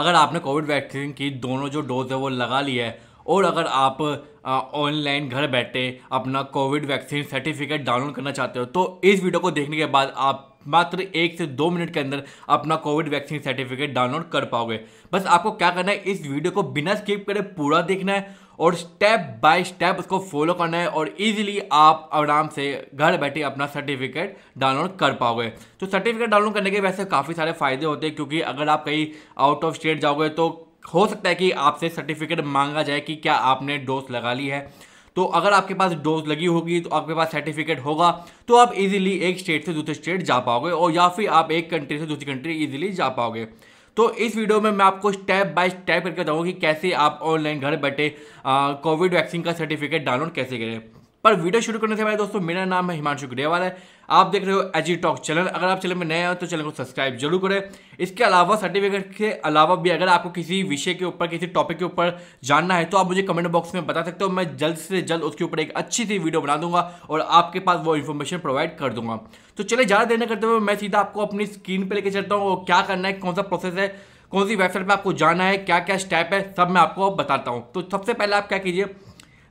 अगर आपने Covid vaccine की दोनों जो डोज है वो लगा ली है और अगर आप ऑनलाइन घर बैठे अपना कोविड वैक्सीन सर्टिफिकेट डाउनलोड करना चाहते हो तो इस वीडियो को देखने के बाद आप मात्र एक से दो मिनट के अंदर अपना कोविड वैक्सीन सर्टिफिकेट डाउनलोड कर पाओगे बस आपको क्या करना है इस वीडियो को बिना स्किप करे पूरा देखना है और स्टेप बाय स्टेप उसको फॉलो करना है और इजीली आप आराम से घर बैठे अपना सर्टिफिकेट डाउनलोड कर पाओगे तो सर्टिफिकेट डाउनलोड करने के वैसे काफ़ी सारे फ़ायदे होते हैं क्योंकि अगर आप कहीं आउट ऑफ स्टेट जाओगे तो हो सकता है कि आपसे सर्टिफिकेट मांगा जाए कि क्या आपने डोज लगा ली है तो अगर आपके पास डोज लगी होगी तो आपके पास सर्टिफिकेट होगा तो आप इजीली एक स्टेट से दूसरे स्टेट जा पाओगे और या फिर आप एक कंट्री से दूसरी कंट्री इजीली जा पाओगे तो इस वीडियो में मैं आपको स्टेप बाय स्टेप करके बताऊँगा कि कैसे आप ऑनलाइन घर बैठे कोविड वैक्सीन का सर्टिफिकेट डाउनलोड कैसे करें पर वीडियो शुरू करने से पहले दोस्तों मेरा नाम है हिमांशु ग्रेवाल है आप देख रहे हो एजी टॉक चैनल अगर आप चैनल में नए हो तो चैनल को सब्सक्राइब जरूर करें इसके अलावा सर्टिफिकेट के अलावा भी अगर आपको किसी विषय के ऊपर किसी टॉपिक के ऊपर जानना है तो आप मुझे कमेंट बॉक्स में बता सकते हो मैं जल्द से जल्द उसके ऊपर एक अच्छी सी वीडियो बना दूंगा और आपके पास वो इन्फॉर्मेशन प्रोवाइड कर दूंगा तो चले ज़्यादा देने करते हुए मैं सीधा आपको अपनी स्क्रीन पर लेके चलता हूँ क्या करना है कौन सा प्रोसेस है कौन सी वेबसाइट पर आपको जाना है क्या क्या स्टेप है सब मैं आपको बताता हूँ तो सबसे पहले आप क्या कीजिए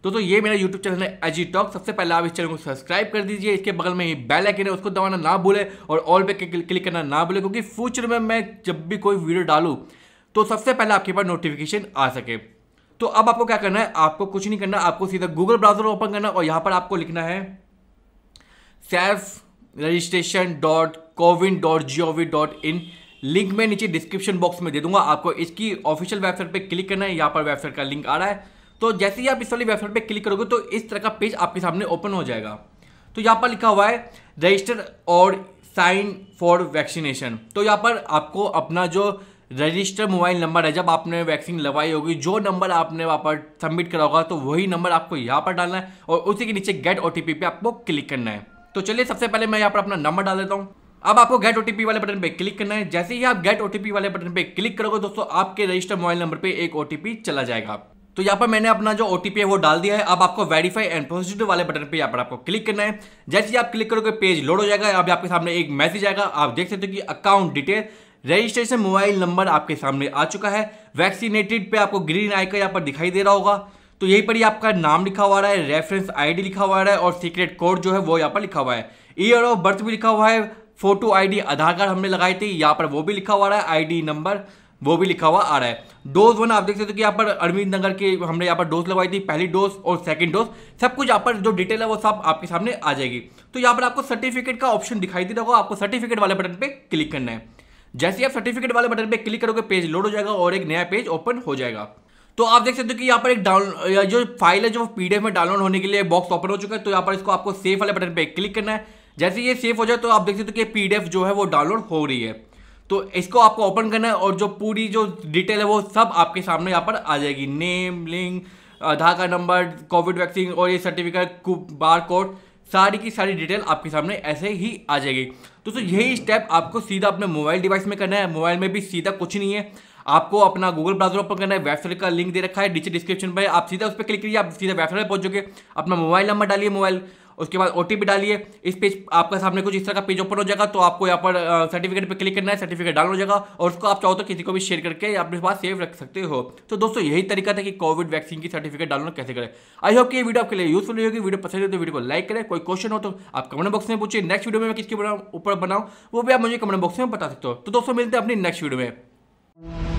तो तो ये मेरा यूट्यूब चैनल है अजी टॉक सबसे पहले आप इस चैनल को सब्सक्राइब कर दीजिए इसके बगल में ही बेल आइकन है उसको दबाना ना भूले और ऑल पे क्लिक करना ना भूलें क्योंकि फ्यूचर में मैं जब भी कोई वीडियो डालूँ तो सबसे पहले आपके पास नोटिफिकेशन आ सके तो अब आपको क्या करना है आपको कुछ नहीं करना आपको सीधा गूगल ब्राउजर ओपन करना और यहाँ पर आपको लिखना है self registration dot CoWIN dot G O V dot in link मैं नीचे डिस्क्रिप्शन बॉक्स में दे दूंगा आपको इसकी ऑफिशियल वेबसाइट पे क्लिक करना है यहाँ पर वेबसाइट का लिंक आ रहा है तो जैसे ही आप इस वाली वेबसाइट पर क्लिक करोगे तो इस तरह का पेज आपके सामने ओपन हो जाएगा तो यहाँ पर लिखा हुआ है रजिस्टर और साइन फॉर वैक्सीनेशन तो यहाँ पर आपको अपना जो रजिस्टर मोबाइल नंबर है जब आपने वैक्सीन लगवाई होगी जो नंबर आपने वहाँ पर सबमिट करा होगा तो वही नंबर आपको यहाँ पर डालना है और उसी के नीचे गेट ओ पे आपको क्लिक करना है तो चलिए सबसे पहले मैं यहाँ पर अपना नंबर डाल देता हूँ अब आपको गेट ओ वाले बटन पे क्लिक करना है जैसे ही आप गेट ओ वाले बटन पे क्लिक करोगे दोस्तों आपके रजिस्टर मोबाइल नंबर पे एक ओ चला जाएगा तो यहाँ पर मैंने अपना जो ओ है वो डाल दिया है अब आपको वेरीफाई एंड पॉजिटिव वाले बटन पे यहाँ पर आपको क्लिक करना है जैसे ही आप क्लिक करोगे पेज लोड हो जाएगा अभी आपके सामने एक मैसेज आएगा आप देख सकते हो कि account detail registration mobile number आपके सामने आ चुका है वैक्सीनेटेड पे आपको ग्रीन आइकन यहाँ पर दिखाई दे रहा होगा तो यहीं पर ही आपका नाम लिखा हुआ है रेफरेंस आईडी लिखा हुआ रहा है और सीक्रेट कोड जो है वो यहाँ पर लिखा हुआ है ईयर ऑफ बर्थ भी लिखा हुआ है फोटो आईडी आधार कार्ड हमने लगाई थी यहाँ पर वो भी लिखा हुआ है आईडी नंबर वो भी लिखा हुआ आ रहा है डोज वन आप देख सकते हो कि यहाँ पर अरविंद नगर के हमने यहाँ पर डोज लगवाई थी पहली डोज और सेकंड डोज सब कुछ यहाँ पर जो डिटेल है वो सब आपके सामने आ जाएगी तो यहाँ पर आपको सर्टिफिकेट का ऑप्शन दिखाई दे रहा होगा आपको सर्टिफिकेट वाले बटन पर क्लिक करना है जैसे आप सर्टिफिकेट वाले बटन पर क्लिक करोगे पेज लोड हो जाएगा और एक नया पेज ओपन हो जाएगा तो आप देख सकते हो कि यहाँ पर एक डाउन जो फाइल है जो पीडीएफ में डाउनलोड होने के लिए बॉक्स ओपन हो चुका है तो यहाँ पर इसको आपको सेफ वाले बटन पर क्लिक करना है जैसे ये सेफ हो जाए तो आप देख सकते हो कि पीडीएफ जो है वो डाउनलोड हो रही है तो इसको आपको ओपन करना है और जो पूरी जो डिटेल है वो सब आपके सामने यहाँ पर आ जाएगी name link Aadhaar card number Covid vaccine और ये सर्टिफिकेट बार कोड सारी की सारी डिटेल आपके सामने ऐसे ही आ जाएगी तो सो यही स्टेप आपको सीधा अपने मोबाइल डिवाइस में करना है मोबाइल में भी सीधा कुछ नहीं है आपको अपना गूगल ब्राउजर ओपन करना है वेबसाइट का लिंक दे रखा है नीचे डिस्क्रिप्शन पर आप सीधा उस पर क्लिक करिए आप सीधा वेबसाइट पर पहुंचोगे अपना मोबाइल नंबर डालिए मोबाइल उसके बाद ओ डालिए इस पेज आपका सामने कुछ इस तरह का पेज ओपन हो जाएगा तो आपको यहाँ पर सर्टिफिकेट पर क्लिक करना है सर्टिफिकेट डाउन हो जाएगा और उसको आप चाहो तो किसी को भी शेयर करके अपने पास सेव रख सकते हो तो दोस्तों यही तरीका था कि कोविड वैक्सीन की सर्टिफिकेट डाउनलोड कैसे करें आई होप कि ये वीडियो आपके लिए यूजफुल होगी वीडियो पसंद हो तो वीडियो को लाइक करें कोई क्वेश्चन हो तो आप कमेंट बॉक्स में पूछिए नेक्स्ट वीडियो में मैं किसके ऊपर बनाऊँ वो भी आप मुझे कमेंट बॉक्स में बता सकते हो तो दोस्तों मिलते हैं अपनी नेक्स्ट वीडियो में